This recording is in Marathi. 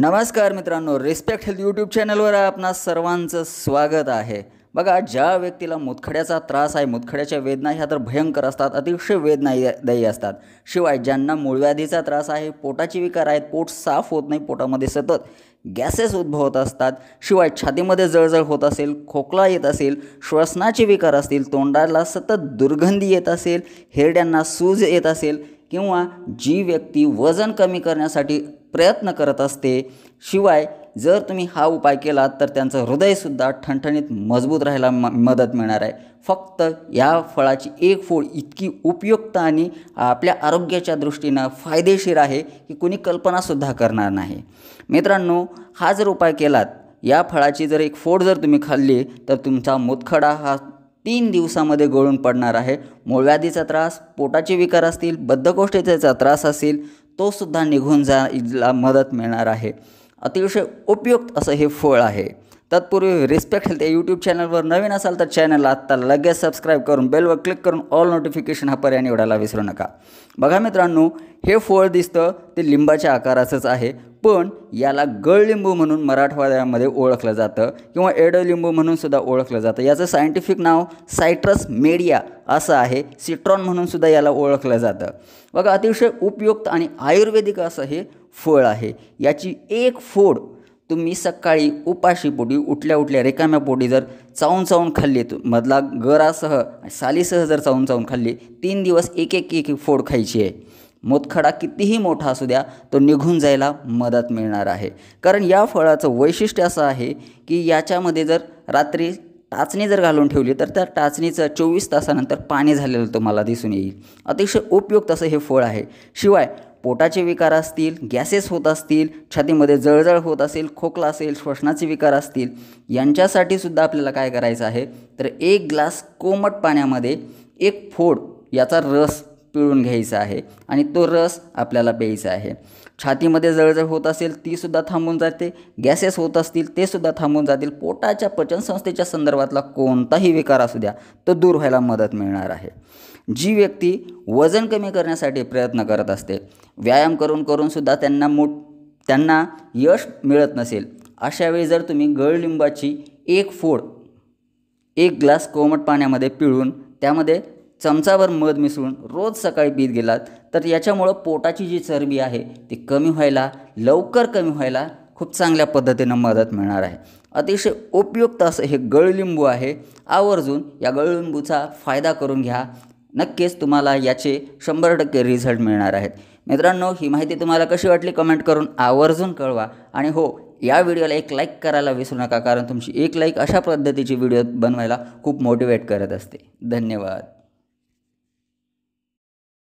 नमस्कार मित्रांनो रिस्पेक्ट हेल्थ यूट्यूब चॅनलवर आपणा सर्वांचं स्वागत आहे बघा ज्या व्यक्तीला मुतखड्याचा त्रास आहे मुतखड्याच्या वेदना ह्या तर भयंकर असतात अतिशय वेदनादायी असतात शिवाय ज्यांना मूळव्याधीचा त्रास आहे पोटाचे विकार आहेत पोट साफ होत नाही पोटामध्ये सतत गॅसेस उद्भवत असतात शिवाय छातीमध्ये जळजळ होत असेल खोकला येत असेल श्वसनाचे विकार असतील तोंडाला सतत दुर्गंधी येत असेल हेरड्यांना सूज येत असेल किंवा जी व्यक्ती वजन कमी करण्यासाठी प्रयत्न करत असते शिवाय जर तुम्ही हा उपाय केला तर त्यांचं हृदयसुद्धा ठणठणीत मजबूत राहायला म मदत मिळणार आहे फक्त या फळाची एक फोड इतकी उपयुक्त आणि आपल्या आरोग्याच्या दृष्टीनं फायदेशीर आहे की कुणी कल्पनासुद्धा करणार नाही मित्रांनो हा जर उपाय केलात या फळाची जर एक फोड जर तुम्ही खाल्ली तर तुमचा मुतखडा हा तीन दिवसामध्ये गळून पडणार आहे मूळव्याधीचा त्रास पोटाचे विकार असतील बद्धकोष्ठतेचा त्रास असेल तोसुद्धा निघून जायला मदत मिळणार आहे अतिशय उपयुक्त असं हे फळ आहे तत्पूर्वी रिस्पेक्ट हेल्थ या यूट्यूब चॅनलवर नवीन असाल तर चॅनलला आत्ता लगेच सबस्क्राईब करून बेलवर क्लिक करून ऑल नोटिफिकेशन हा पर्याय निवडायला विसरू नका बघा मित्रांनो हे फळ दिसतं ते लिंबाच्या आकाराचंच आहे पण याला गळलिंबू म्हणून मराठवाड्यामध्ये ओळखलं जातं किंवा एडलिंबू म्हणून सुद्धा ओळखलं जातं याचं सायंटिफिक नाव सायट्रस मेडिया असं आहे सिट्रॉन म्हणून सुद्धा याला ओळखलं जातं बघा अतिशय उपयुक्त आणि आयुर्वेदिक असं हे फळ आहे याची एक फोड तुम्ही सकाळी उपाशीपोटी उठल्या उठल्या रिकाम्या पोटी जर चावून चावून खाल्ली मधला गरासह सालीसह जर चावून चावून खाल्ली तीन दिवस एक एक एक फोड खायची आहे मोतखडा कितीही मोठा असू द्या तो निघून जायला मदत मिळणार आहे कारण या फळाचं वैशिष्ट्य असं आहे की याच्यामध्ये जर रात्री टाचणी जर घालून ठेवली तर त्या टाचणीचं चोवीस तासानंतर पाणी झालेलं तुम्हाला दिसून येईल अतिशय उपयुक्त असं हे फळ आहे शिवाय पोटाचे विकार असतील गॅसेस होत असतील छातीमध्ये जळजळ होत असेल खोकला असेल श्वसनाचे विकार असतील यांच्यासाठी सुद्धा आपल्याला काय करायचं आहे तर एक ग्लास कोमट पाण्यामध्ये एक फोड याचा रस पिळून घ्यायचा आहे आणि तो रस आपल्याला प्यायचा आहे छातीमध्ये जळजळ होत असेल तीसुद्धा थांबून जाते गॅसेस होत असतील ते सुद्धा थांबून जातील पोटाच्या पचनसंस्थेच्या संदर्भातला कोणताही विकार असू द्या तो दूर व्हायला मदत मिळणार आहे जी व्यक्ती वजन कमी करण्यासाठी प्रयत्न करत असते व्यायाम करून करूनसुद्धा त्यांना मोठ त्यांना यश मिळत नसेल अशावेळी जर तुम्ही गळलिंबाची एक फोड एक ग्लास कोमट पाण्यामध्ये पिळून त्यामध्ये चमचावर मध मिसळून रोज सकाळी पीत गेलात तर याच्यामुळं पोटाची जी चरबी आहे ती कमी व्हायला लवकर कमी व्हायला खूप चांगल्या पद्धतीनं मदत मिळणार आहे अतिशय उपयुक्त असं हे गळलिंबू आहे आवर्जून या गळलिंबूचा फायदा करून घ्या नक्कीच तुम्हाला याचे शंभर टक्के रिझल्ट मिळणार आहेत मित्रांनो ही माहिती तुम्हाला कशी वाटली कमेंट करून आवर्जून कळवा आणि हो या व्हिडिओला एक लाईक करायला विसरू नका कारण तुमची एक लाईक अशा पद्धतीची व्हिडिओ बनवायला खूप मोटिवेट करत असते धन्यवाद